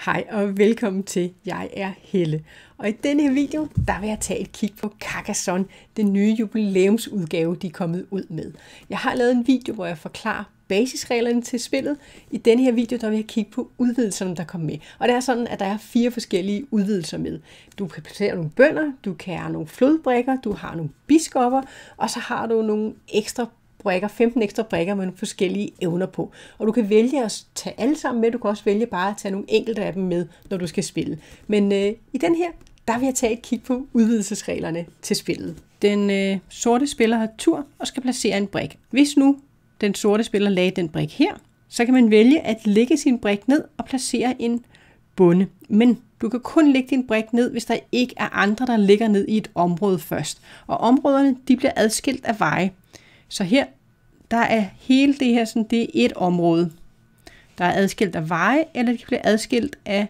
Hej og velkommen til. Jeg er Helle. Og i denne her video, der vil jeg tage et kig på Carcassonne, den nye jubilæumsudgave, de er kommet ud med. Jeg har lavet en video, hvor jeg forklarer basisreglerne til spillet. I denne her video, der vil jeg kigge på udvidelserne, der kommer med. Og det er sådan, at der er fire forskellige udvidelser med. Du kan placere nogle bønder, du kan have nogle flodbrikker, du har nogle biskopper, og så har du nogle ekstra brækker, 15 ekstra brikker med nogle forskellige evner på. Og du kan vælge at tage alle sammen med, du kan også vælge bare at tage nogle enkelte af dem med, når du skal spille. Men øh, i den her, der vil jeg tage et kig på udvidelsesreglerne til spillet. Den øh, sorte spiller har tur og skal placere en brik. Hvis nu den sorte spiller lagde den brik her, så kan man vælge at lægge sin brik ned og placere en bunde. Men du kan kun lægge din brik ned, hvis der ikke er andre, der ligger ned i et område først. Og områderne de bliver adskilt af veje. Så her, der er hele det her, sådan, det er et område. Der er adskilt af veje, eller de bliver adskilt af,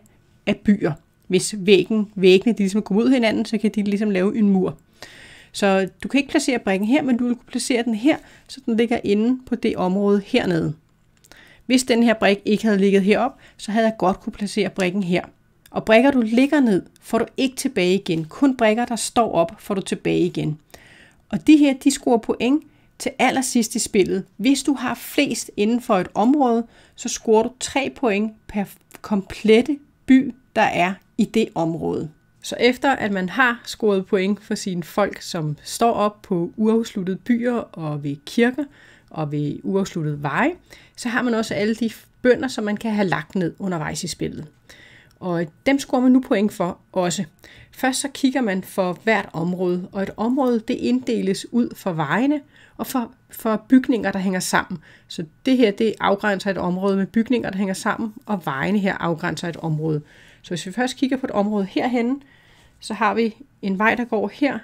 af byer. Hvis væggen, væggene de ligesom ud af hinanden, så kan de ligesom lave en mur. Så du kan ikke placere brikken her, men du vil kunne placere den her, så den ligger inde på det område hernede. Hvis den her brik ikke havde ligget herop, så havde jeg godt kunne placere brikken her. Og brikker du ligger ned, får du ikke tilbage igen. Kun brikker, der står op, får du tilbage igen. Og de her, de scorer point til allersidst i spillet. Hvis du har flest inden for et område, så scorer du 3 point per komplette by, der er i det område. Så efter at man har scoret point for sine folk, som står op på uafsluttede byer og ved kirker og ved uafsluttede veje, så har man også alle de bønder, som man kan have lagt ned undervejs i spillet. Og dem scorer man nu point for også. Først så kigger man for hvert område, og et område det inddeles ud for vejene og for, for bygninger, der hænger sammen. Så det her det afgrænser et område med bygninger, der hænger sammen, og vejene her afgrænser et område. Så hvis vi først kigger på et område herhen, så har vi en vej, der går her,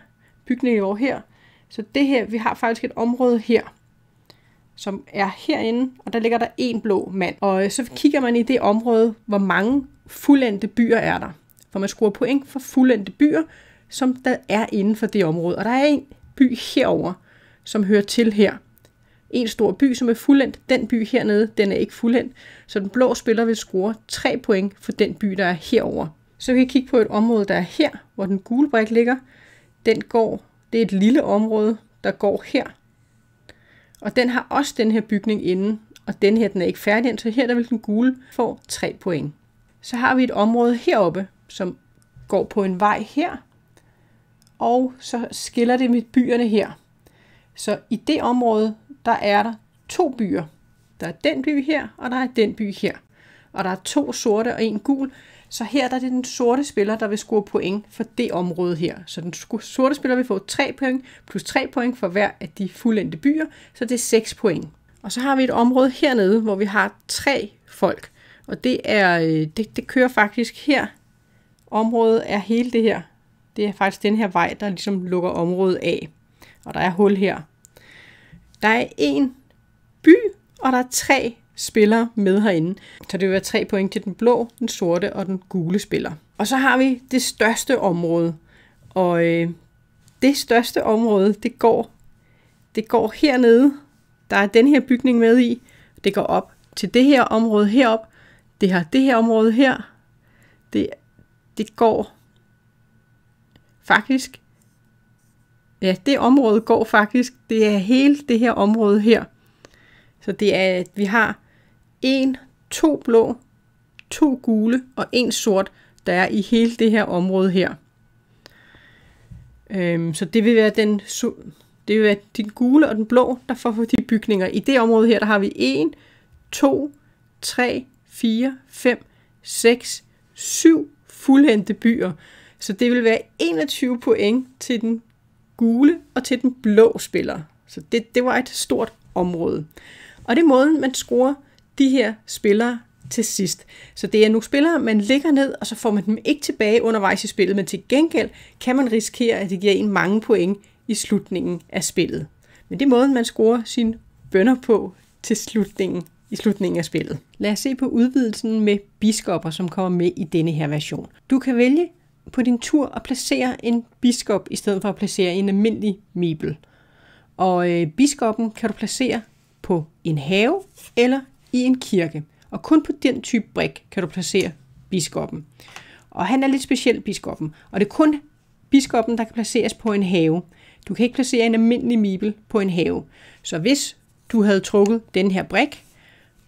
bygningen går her. Så det her, vi har faktisk et område her, som er herinde, og der ligger der en blå mand. Og så kigger man i det område, hvor mange fuldendte byer er der. For man scorer point for fuldendte byer, som der er inden for det område. Og der er en by herover, som hører til her. En stor by, som er fuldendt. Den by hernede, den er ikke fuldendt. Så den blå spiller vil score 3 point for den by, der er herover. Så vi kan kigge på et område, der er her, hvor den gule brik ligger. Den går, det er et lille område, der går her. Og den har også den her bygning inden, og den her den er ikke færdig, så her der vil den gule få 3 point. Så har vi et område heroppe, som går på en vej her, og så skiller det med byerne her. Så i det område, der er der to byer. Der er den by her, og der er den by her. Og der er to sorte og en gul. Så her der er det den sorte spiller, der vil score point for det område her. Så den sorte spiller vil få 3 point plus 3 point for hver af de fuldendte byer, så det er 6 point. Og så har vi et område hernede, hvor vi har tre folk. Og det, er, øh, det, det kører faktisk her. Området er hele det her. Det er faktisk den her vej, der ligesom lukker området af. Og der er hul her. Der er en by, og der er tre spillere med herinde. Så det vil være tre point til den blå, den sorte og den gule spiller. Og så har vi det største område. Og øh, det største område, det går, det går hernede. Der er den her bygning med i. Det går op til det her område herop, det her, det her område her, det, det går faktisk, ja, det område går faktisk, det er hele det her område her. Så det er, at vi har en, to blå, to gule og en sort, der er i hele det her område her. Øhm, så det vil være den, det vil være den gule og den blå, der får de bygninger. I det område her, der har vi 1, 2, 3, 4, 5, 6, 7 fuldendte byer. Så det vil være 21 point til den gule og til den blå spiller. Så det, det var et stort område. Og det er måden, man scorer de her spillere til sidst. Så det er nogle spillere, man ligger ned, og så får man dem ikke tilbage undervejs i spillet, men til gengæld kan man risikere, at det giver en mange point i slutningen af spillet. Men det er måden, man scorer sine bønder på til slutningen i slutningen af spillet. Lad os se på udvidelsen med biskopper, som kommer med i denne her version. Du kan vælge på din tur at placere en biskop, i stedet for at placere en almindelig mibel. Og øh, biskoppen kan du placere på en have eller i en kirke. Og kun på den type brik kan du placere biskoppen. Og han er lidt speciel, biskoppen. Og det er kun biskoppen, der kan placeres på en have. Du kan ikke placere en almindelig mibel på en have. Så hvis du havde trukket den her brik,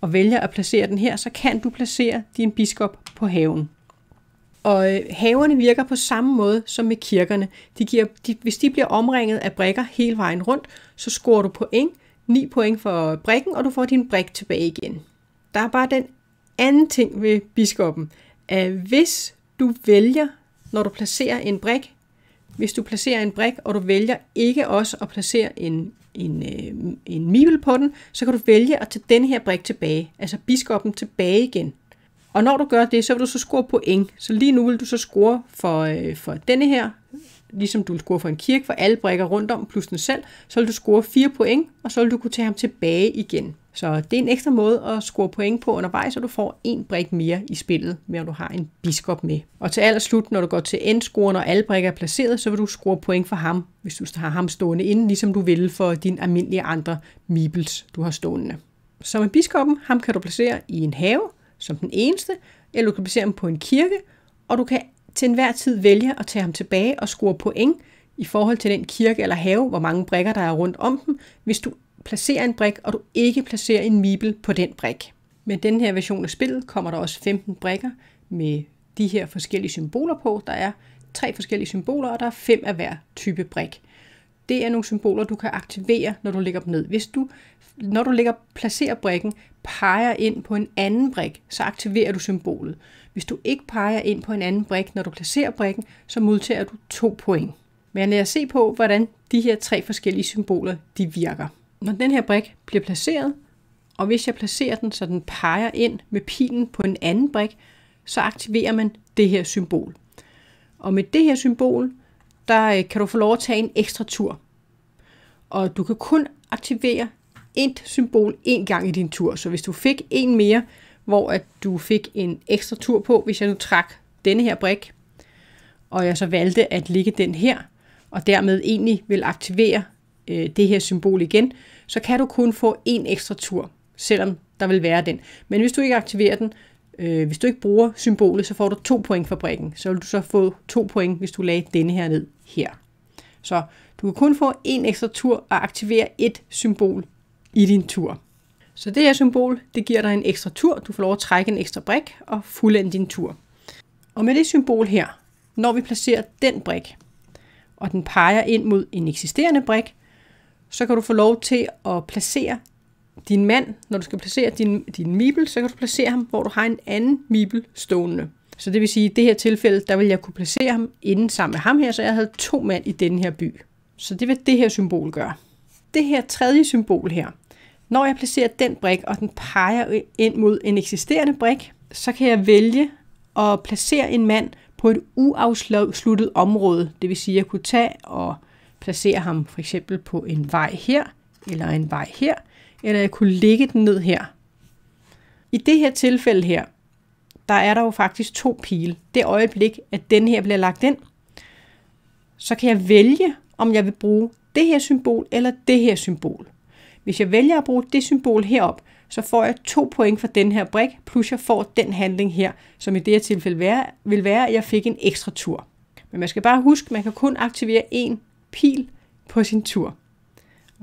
og vælger at placere den her, så kan du placere din biskop på haven. Og øh, haverne virker på samme måde som med kirkerne. De giver, de, hvis de bliver omringet af brikker hele vejen rundt, så scorer du point, 9 point for brikken, og du får din brik tilbage igen. Der er bare den anden ting ved biskoppen, at hvis du vælger, når du placerer en brik, hvis du placerer en brik, og du vælger ikke også at placere en en, øh, en mibel på den, så kan du vælge at tage den her brik tilbage, altså biskoppen tilbage igen. Og når du gør det, så vil du så score point. Så lige nu vil du så score for, øh, for denne her ligesom du vil score for en kirke, for alle brækker rundt om plus den selv, så vil du score 4 point, og så vil du kunne tage ham tilbage igen. Så det er en ekstra måde at score point på undervejs, så du får en brik mere i spillet, når du har en biskop med. Og til allerslut, når du går til endscoren, og alle brikker er placeret, så vil du score point for ham, hvis du har ham stående inden, ligesom du vil for dine almindelige andre meebles, du har stående. Så med biskoppen, ham kan du placere i en have som den eneste, eller du kan placere ham på en kirke, og du kan til enhver tid vælge at tage ham tilbage og score point i forhold til den kirke eller have, hvor mange brikker der er rundt om dem, hvis du placerer en brik, og du ikke placerer en mibel på den brik. Med den her version af spillet kommer der også 15 brikker med de her forskellige symboler på. Der er tre forskellige symboler, og der er fem af hver type brik. Det er nogle symboler, du kan aktivere, når du lægger dem ned. Hvis du, når du lægger, placerer brikken, peger ind på en anden brik, så aktiverer du symbolet. Hvis du ikke peger ind på en anden brik, når du placerer brikken, så modtager du to point. Men lad os se på, hvordan de her tre forskellige symboler de virker. Når den her brik bliver placeret, og hvis jeg placerer den, så den peger ind med pilen på en anden brik, så aktiverer man det her symbol. Og med det her symbol, der øh, kan du få lov at tage en ekstra tur. Og du kan kun aktivere et symbol en gang i din tur. Så hvis du fik en mere, hvor at du fik en ekstra tur på, hvis jeg nu trak denne her brik, og jeg så valgte at ligge den her, og dermed egentlig vil aktivere øh, det her symbol igen, så kan du kun få en ekstra tur, selvom der vil være den. Men hvis du ikke aktiverer den, øh, hvis du ikke bruger symbolet, så får du to point for brikken. Så vil du så få to point, hvis du lagde denne her ned her. Så du kan kun få en ekstra tur og aktivere et symbol i din tur. Så det her symbol, det giver dig en ekstra tur. Du får lov at trække en ekstra brik og fuldende din tur. Og med det symbol her, når vi placerer den brik, og den peger ind mod en eksisterende brik, så kan du få lov til at placere din mand, når du skal placere din, din mibel, så kan du placere ham, hvor du har en anden mibel stående. Så det vil sige, at i det her tilfælde, der vil jeg kunne placere ham inden sammen med ham her, så jeg havde to mand i denne her by. Så det vil det her symbol gøre. Det her tredje symbol her, når jeg placerer den brik, og den peger ind mod en eksisterende brik, så kan jeg vælge at placere en mand på et uafsluttet område. Det vil sige, at jeg kunne tage og placere ham for eksempel på en vej her, eller en vej her, eller jeg kunne lægge den ned her. I det her tilfælde her, der er der jo faktisk to pile. Det øjeblik, at den her bliver lagt ind, så kan jeg vælge, om jeg vil bruge det her symbol eller det her symbol. Hvis jeg vælger at bruge det symbol herop, så får jeg to point for den her brik, plus jeg får den handling her, som i det her tilfælde vil være, at jeg fik en ekstra tur. Men man skal bare huske, at man kan kun aktivere én pil på sin tur.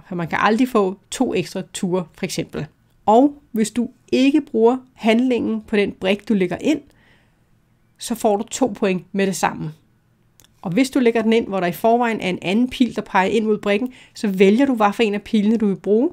For man kan aldrig få to ekstra ture, for eksempel. Og hvis du ikke bruger handlingen på den brik, du lægger ind, så får du to point med det samme. Og hvis du lægger den ind, hvor der i forvejen er en anden pil, der peger ind mod brikken, så vælger du, hvad for en af pilene du vil bruge.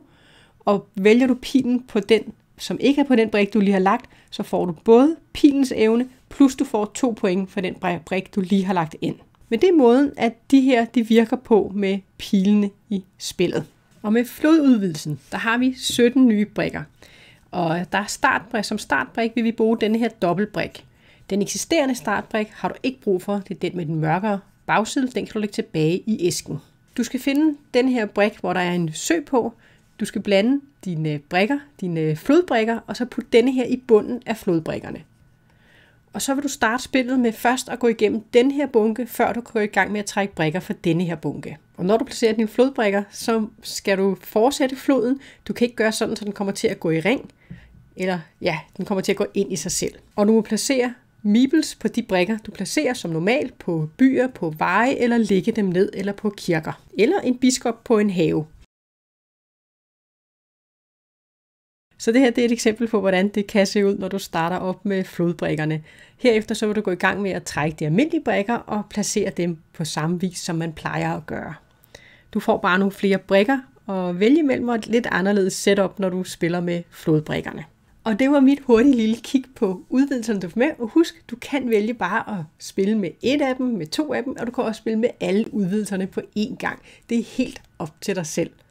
Og vælger du pilen på den, som ikke er på den brik, du lige har lagt, så får du både pilens evne, plus du får to point for den brik, du lige har lagt ind. Men det er måden, at de her de virker på med pilene i spillet. Og med flodudvidelsen, der har vi 17 nye brikker. Og der er startbrik. som startbrik vil vi bruge denne her dobbeltbrik. Den eksisterende startbrik har du ikke brug for. Det er den med den mørkere bagside. Den kan du lægge tilbage i æsken. Du skal finde den her brik, hvor der er en sø på. Du skal blande dine brikker, dine flodbrikker, og så putte denne her i bunden af flodbrikkerne. Og så vil du starte spillet med først at gå igennem den her bunke, før du går i gang med at trække brikker fra denne her bunke. Og når du placerer dine flodbrikker, så skal du fortsætte floden. Du kan ikke gøre sådan, så den kommer til at gå i ring, eller ja, den kommer til at gå ind i sig selv. Og du må placere meebles på de brikker, du placerer som normalt på byer, på veje eller lægge dem ned eller på kirker, eller en biskop på en have. Så det her det er et eksempel på, hvordan det kan se ud, når du starter op med flodbrikkerne. Herefter så vil du gå i gang med at trække de almindelige brikker og placere dem på samme vis, som man plejer at gøre. Du får bare nogle flere brikker og vælge mellem et lidt anderledes setup, når du spiller med flodbrikkerne. Og det var mit hurtige lille kig på udvidelserne, du får med. Og husk, du kan vælge bare at spille med et af dem, med to af dem, og du kan også spille med alle udvidelserne på én gang. Det er helt op til dig selv.